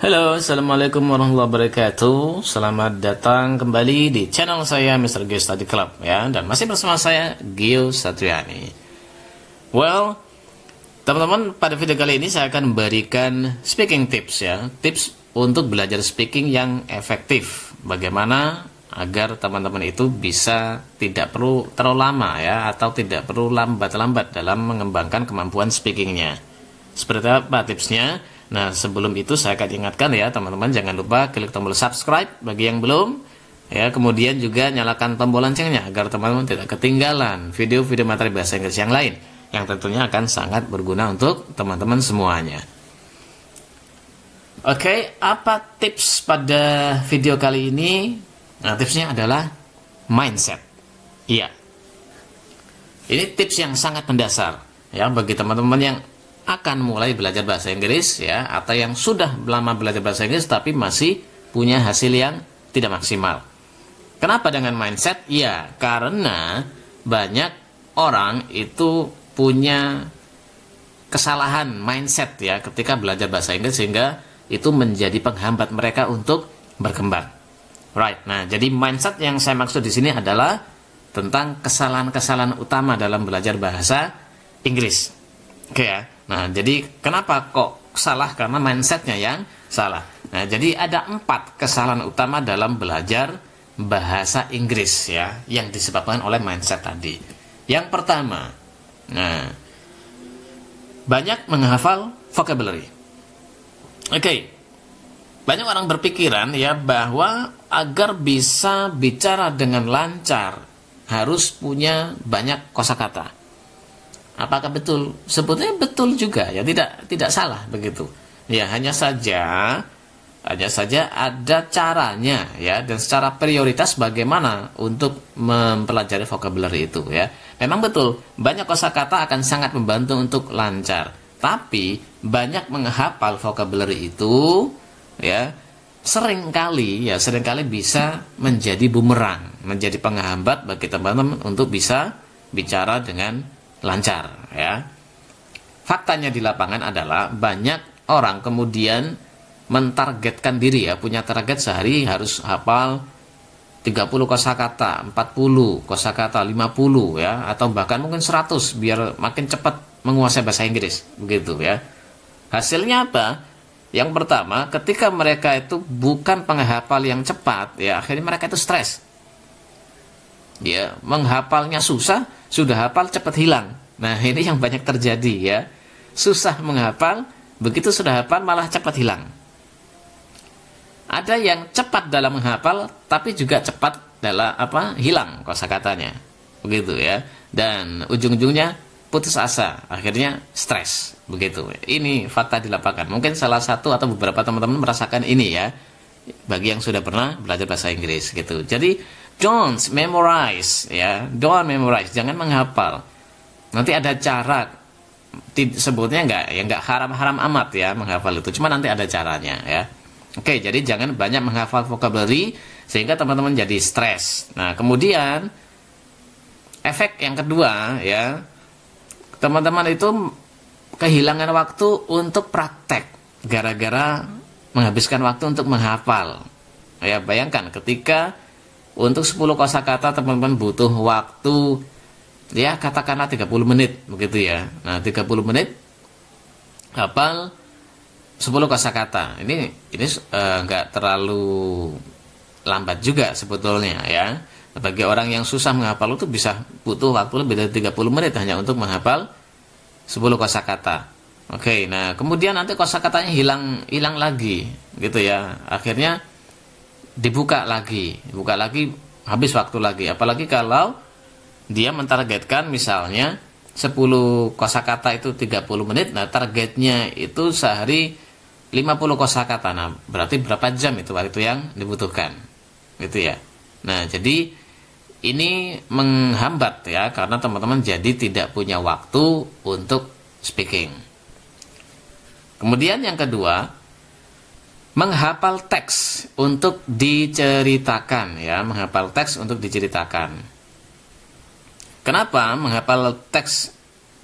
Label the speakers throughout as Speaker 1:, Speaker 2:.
Speaker 1: Halo, Assalamualaikum warahmatullahi wabarakatuh Selamat datang kembali di channel saya Mr. Geo Study Club ya Dan masih bersama saya Geo Satriani Well, Teman-teman, pada video kali ini saya akan memberikan speaking tips ya. Tips untuk belajar speaking yang efektif. Bagaimana agar teman-teman itu bisa tidak perlu terlalu lama ya atau tidak perlu lambat-lambat dalam mengembangkan kemampuan speakingnya. Seperti apa tipsnya? Nah, sebelum itu saya akan ingatkan ya teman-teman jangan lupa klik tombol subscribe bagi yang belum. Ya, kemudian juga nyalakan tombol loncengnya agar teman-teman tidak ketinggalan video-video materi bahasa Inggris yang lain yang tentunya akan sangat berguna untuk teman-teman semuanya. Oke, okay, apa tips pada video kali ini? Nah, tipsnya adalah mindset. Iya. Ini tips yang sangat mendasar ya bagi teman-teman yang akan mulai belajar bahasa Inggris ya atau yang sudah lama belajar bahasa Inggris tapi masih punya hasil yang tidak maksimal. Kenapa dengan mindset? Iya, karena banyak orang itu punya kesalahan mindset ya ketika belajar bahasa Inggris sehingga itu menjadi penghambat mereka untuk berkembang. Right. Nah, jadi mindset yang saya maksud di sini adalah tentang kesalahan-kesalahan utama dalam belajar bahasa Inggris. Oke ya. Nah, jadi kenapa kok salah? Karena mindsetnya yang salah. Nah, jadi ada empat kesalahan utama dalam belajar bahasa Inggris ya yang disebabkan oleh mindset tadi. Yang pertama, Nah, banyak menghafal vocabulary. Oke. Okay. Banyak orang berpikiran ya bahwa agar bisa bicara dengan lancar harus punya banyak kosakata. Apakah betul? Sebetulnya betul juga ya, tidak tidak salah begitu. Ya, hanya saja hanya saja ada caranya ya dan secara prioritas bagaimana untuk mempelajari vocabulary itu ya. Memang betul, banyak kosakata akan sangat membantu untuk lancar. Tapi banyak menghafal vocabulary itu ya seringkali ya seringkali bisa menjadi bumerang, menjadi penghambat bagi teman-teman untuk bisa bicara dengan lancar ya. Faktanya di lapangan adalah banyak orang kemudian mentargetkan diri ya punya target sehari harus hafal 30 kosakata, 40 kosakata, 50 ya atau bahkan mungkin 100 biar makin cepat menguasai bahasa Inggris begitu ya. Hasilnya apa? Yang pertama, ketika mereka itu bukan penghafal yang cepat, ya akhirnya mereka itu stres. Ya, menghafalnya susah, sudah hafal cepat hilang. Nah, ini yang banyak terjadi ya. Susah menghafal, begitu sudah hafal malah cepat hilang. Ada yang cepat dalam menghafal tapi juga cepat dalam apa? hilang katanya, Begitu ya. Dan ujung-ujungnya putus asa, akhirnya stres. Begitu. Ini fakta di lapangan. Mungkin salah satu atau beberapa teman-teman merasakan ini ya. Bagi yang sudah pernah belajar bahasa Inggris gitu. Jadi don't memorize ya. Don't memorize, jangan menghafal. Nanti ada cara sebutnya enggak, ya enggak haram-haram amat ya menghafal itu cuma nanti ada caranya ya Oke, jadi jangan banyak menghafal vocabulary sehingga teman-teman jadi stres. Nah, kemudian efek yang kedua ya, teman-teman itu kehilangan waktu untuk praktek gara-gara menghabiskan waktu untuk menghafal. Ya, bayangkan ketika untuk 10 kosakata teman-teman butuh waktu ya katakanlah 30 menit begitu ya. Nah, 30 menit hafal 10 kosakata. Ini ini enggak eh, uh, terlalu lambat juga sebetulnya ya. Bagi orang yang susah menghafal itu bisa butuh waktu lebih dari 30 menit hanya untuk menghafal 10 kosakata. Oke, okay, nah kemudian nanti kosakatanya hilang hilang lagi gitu ya. Akhirnya dibuka lagi, buka lagi habis waktu lagi. Apalagi kalau dia mentargetkan misalnya 10 kosakata itu 30 menit, nah targetnya itu sehari 50 kosakata. Nah, berarti berapa jam itu waktu yang dibutuhkan. Gitu ya. Nah, jadi ini menghambat ya karena teman-teman jadi tidak punya waktu untuk speaking. Kemudian yang kedua, menghafal teks untuk diceritakan ya, menghafal teks untuk diceritakan. Kenapa menghafal teks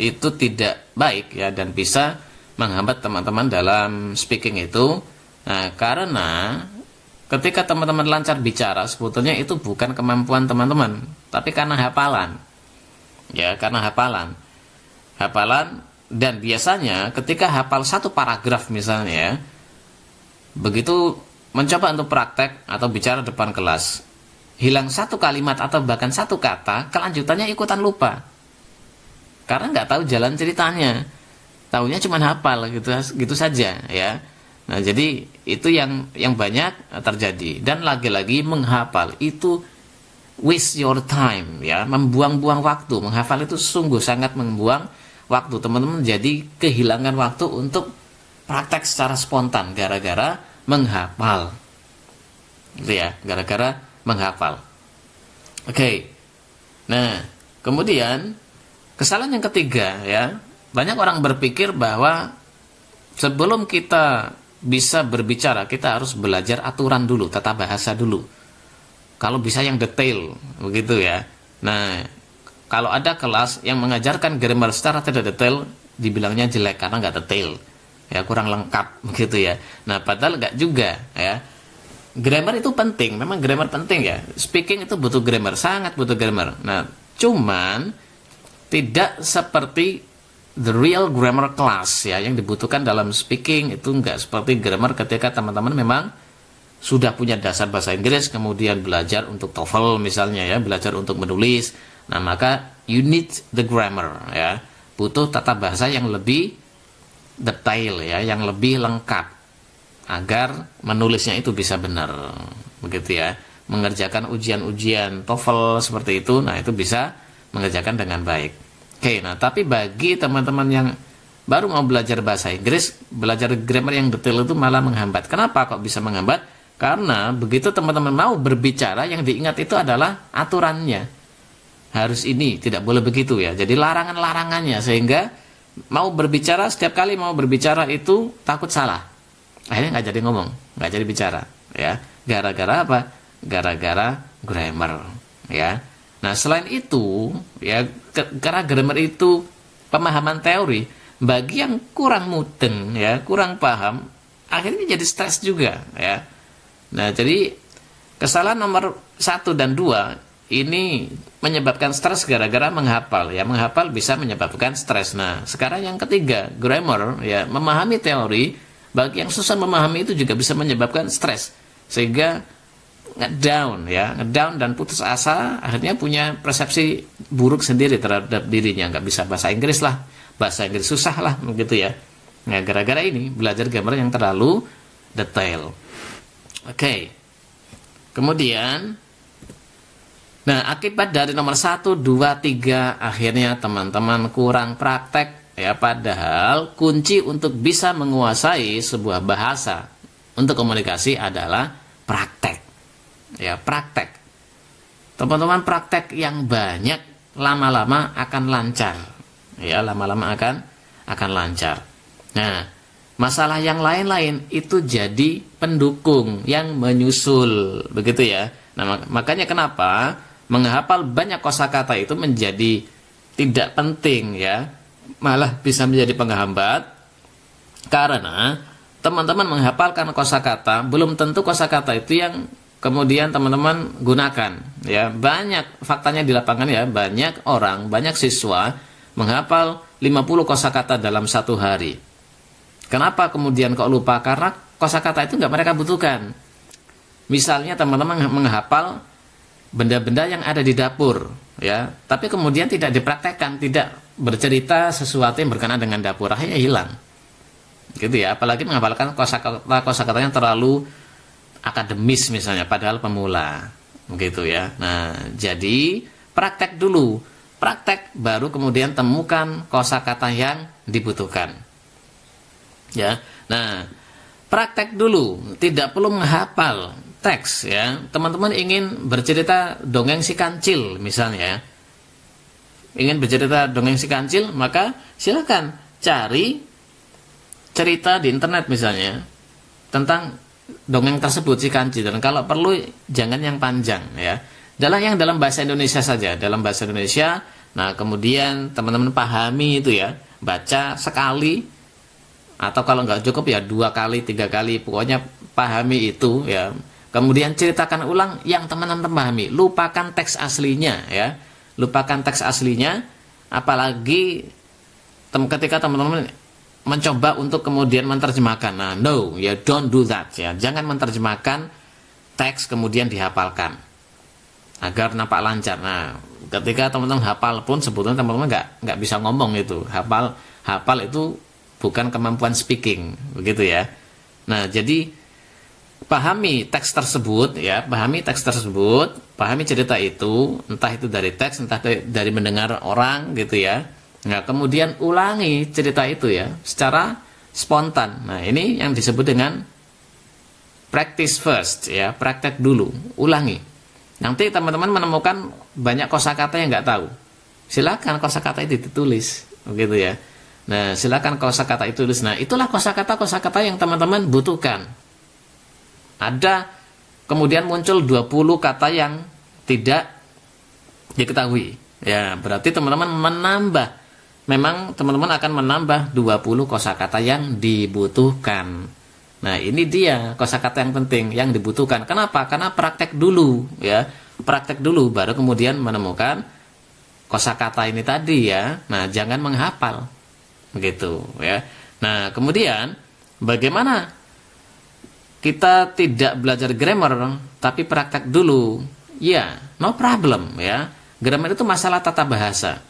Speaker 1: itu tidak baik ya dan bisa menghambat teman-teman dalam speaking itu. Nah, karena ketika teman-teman lancar bicara sebetulnya itu bukan kemampuan teman-teman, tapi karena hafalan. Ya, karena hafalan. Hafalan dan biasanya ketika hafal satu paragraf misalnya, ya, begitu mencoba untuk praktek atau bicara depan kelas, hilang satu kalimat atau bahkan satu kata, kelanjutannya ikutan lupa. Karena nggak tahu jalan ceritanya tahunya cuma hafal gitu gitu saja ya nah jadi itu yang yang banyak terjadi dan lagi-lagi menghafal itu waste your time ya membuang-buang waktu menghafal itu sungguh sangat membuang waktu teman-teman jadi kehilangan waktu untuk praktek secara spontan gara-gara menghafal gitu ya gara-gara menghafal oke okay. nah kemudian kesalahan yang ketiga ya banyak orang berpikir bahwa sebelum kita bisa berbicara, kita harus belajar aturan dulu, tata bahasa dulu. Kalau bisa yang detail, begitu ya. Nah, kalau ada kelas yang mengajarkan grammar secara tidak detail, dibilangnya jelek karena nggak detail, ya kurang lengkap, begitu ya. Nah, padahal nggak juga, ya. Grammar itu penting, memang grammar penting ya. Speaking itu butuh grammar, sangat butuh grammar. Nah, cuman tidak seperti the real grammar class ya yang dibutuhkan dalam speaking itu nggak seperti grammar ketika teman-teman memang sudah punya dasar bahasa Inggris kemudian belajar untuk TOEFL misalnya ya belajar untuk menulis nah maka you need the grammar ya butuh tata bahasa yang lebih detail ya yang lebih lengkap agar menulisnya itu bisa benar begitu ya mengerjakan ujian-ujian TOEFL seperti itu nah itu bisa mengerjakan dengan baik Oke, nah tapi bagi teman-teman yang baru mau belajar bahasa Inggris, belajar grammar yang detail itu malah menghambat. Kenapa kok bisa menghambat? Karena begitu teman-teman mau berbicara, yang diingat itu adalah aturannya. Harus ini, tidak boleh begitu ya. Jadi larangan-larangannya, sehingga mau berbicara, setiap kali mau berbicara itu takut salah. Akhirnya nggak jadi ngomong, nggak jadi bicara. ya Gara-gara apa? Gara-gara grammar. ya Nah, selain itu, ya karena grammar itu pemahaman teori, bagi yang kurang mudeng ya, kurang paham, akhirnya jadi stres juga ya. Nah, jadi kesalahan nomor satu dan dua ini menyebabkan stres gara-gara menghafal ya menghafal bisa menyebabkan stres nah sekarang yang ketiga grammar ya memahami teori bagi yang susah memahami itu juga bisa menyebabkan stres sehingga ngedown ya ngedown dan putus asa akhirnya punya persepsi buruk sendiri terhadap dirinya nggak bisa bahasa Inggris lah bahasa Inggris susah lah begitu ya nggak gara-gara ini belajar gambar yang terlalu detail oke okay. kemudian nah akibat dari nomor satu dua tiga akhirnya teman-teman kurang praktek ya padahal kunci untuk bisa menguasai sebuah bahasa untuk komunikasi adalah praktek ya praktek teman-teman praktek yang banyak lama-lama akan lancar ya lama-lama akan akan lancar nah masalah yang lain-lain itu jadi pendukung yang menyusul begitu ya nah makanya kenapa menghafal banyak kosakata itu menjadi tidak penting ya malah bisa menjadi penghambat karena teman-teman menghafalkan kosakata belum tentu kosakata itu yang kemudian teman-teman gunakan ya banyak faktanya di lapangan ya banyak orang banyak siswa menghafal 50 kosakata dalam satu hari kenapa kemudian kok lupa karena kosakata itu nggak mereka butuhkan misalnya teman-teman menghafal benda-benda yang ada di dapur ya tapi kemudian tidak dipraktekkan tidak bercerita sesuatu yang berkenaan dengan dapur akhirnya hilang gitu ya apalagi menghafalkan kosakata kosakatanya terlalu akademis misalnya padahal pemula begitu ya nah jadi praktek dulu praktek baru kemudian temukan kosakata yang dibutuhkan ya nah praktek dulu tidak perlu menghafal teks ya teman-teman ingin bercerita dongeng si kancil misalnya ingin bercerita dongeng si kancil maka silakan cari cerita di internet misalnya tentang dongeng tersebut si kanji dan kalau perlu jangan yang panjang ya dalam yang dalam bahasa Indonesia saja dalam bahasa Indonesia nah kemudian teman-teman pahami itu ya baca sekali atau kalau nggak cukup ya dua kali tiga kali pokoknya pahami itu ya kemudian ceritakan ulang yang teman-teman pahami lupakan teks aslinya ya lupakan teks aslinya apalagi tem ketika teman-teman mencoba untuk kemudian menerjemahkan. Nah, no, ya don't do that ya. Jangan menerjemahkan teks kemudian dihafalkan agar nampak lancar. Nah, ketika teman-teman hafal pun sebetulnya teman-teman nggak nggak bisa ngomong itu. Hafal hafal itu bukan kemampuan speaking, begitu ya. Nah, jadi pahami teks tersebut ya, pahami teks tersebut, pahami cerita itu, entah itu dari teks, entah dari mendengar orang gitu ya Nah, kemudian ulangi cerita itu ya secara spontan. Nah, ini yang disebut dengan practice first ya, praktek dulu, ulangi. Nanti teman-teman menemukan banyak kosakata yang nggak tahu. Silakan kosakata itu ditulis, begitu ya. Nah, silakan kosakata itu tulis. Nah, itulah kosakata kosakata yang teman-teman butuhkan. Ada kemudian muncul 20 kata yang tidak diketahui. Ya, berarti teman-teman menambah memang teman-teman akan menambah 20 kosakata yang dibutuhkan. Nah, ini dia kosakata yang penting yang dibutuhkan. Kenapa? Karena praktek dulu ya. Praktek dulu baru kemudian menemukan kosakata ini tadi ya. Nah, jangan menghafal. Begitu ya. Nah, kemudian bagaimana kita tidak belajar grammar tapi praktek dulu? Ya, no problem ya. Grammar itu masalah tata bahasa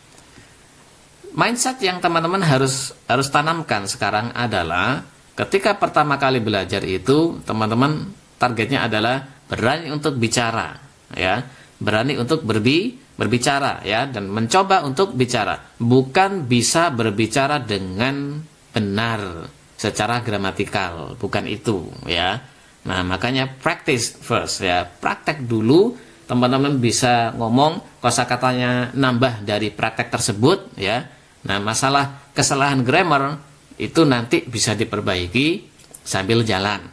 Speaker 1: mindset yang teman-teman harus harus tanamkan sekarang adalah ketika pertama kali belajar itu teman-teman targetnya adalah berani untuk bicara ya berani untuk berbi berbicara ya dan mencoba untuk bicara bukan bisa berbicara dengan benar secara gramatikal bukan itu ya nah makanya practice first ya praktek dulu teman-teman bisa ngomong kosakatanya nambah dari praktek tersebut ya Nah, masalah kesalahan grammar itu nanti bisa diperbaiki sambil jalan.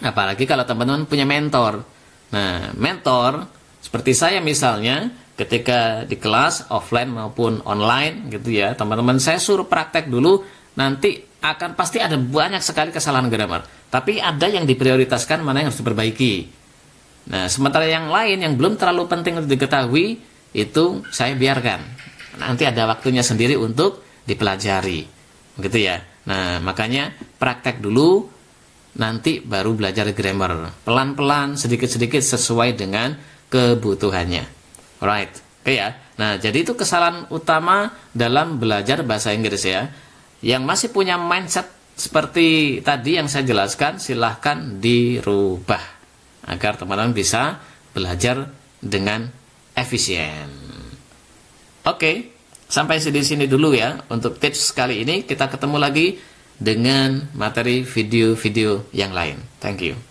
Speaker 1: Apalagi kalau teman-teman punya mentor. Nah, mentor seperti saya misalnya ketika di kelas offline maupun online gitu ya, teman-teman saya suruh praktek dulu nanti akan pasti ada banyak sekali kesalahan grammar. Tapi ada yang diprioritaskan mana yang harus diperbaiki. Nah, sementara yang lain yang belum terlalu penting untuk diketahui itu saya biarkan nanti ada waktunya sendiri untuk dipelajari. gitu ya. Nah, makanya praktek dulu nanti baru belajar grammar. Pelan-pelan, sedikit-sedikit sesuai dengan kebutuhannya. Right. Oke ya. Nah, jadi itu kesalahan utama dalam belajar bahasa Inggris ya. Yang masih punya mindset seperti tadi yang saya jelaskan, silahkan dirubah agar teman-teman bisa belajar dengan efisien. Oke, sampai di sini dulu ya untuk tips kali ini. Kita ketemu lagi dengan materi video-video yang lain. Thank you.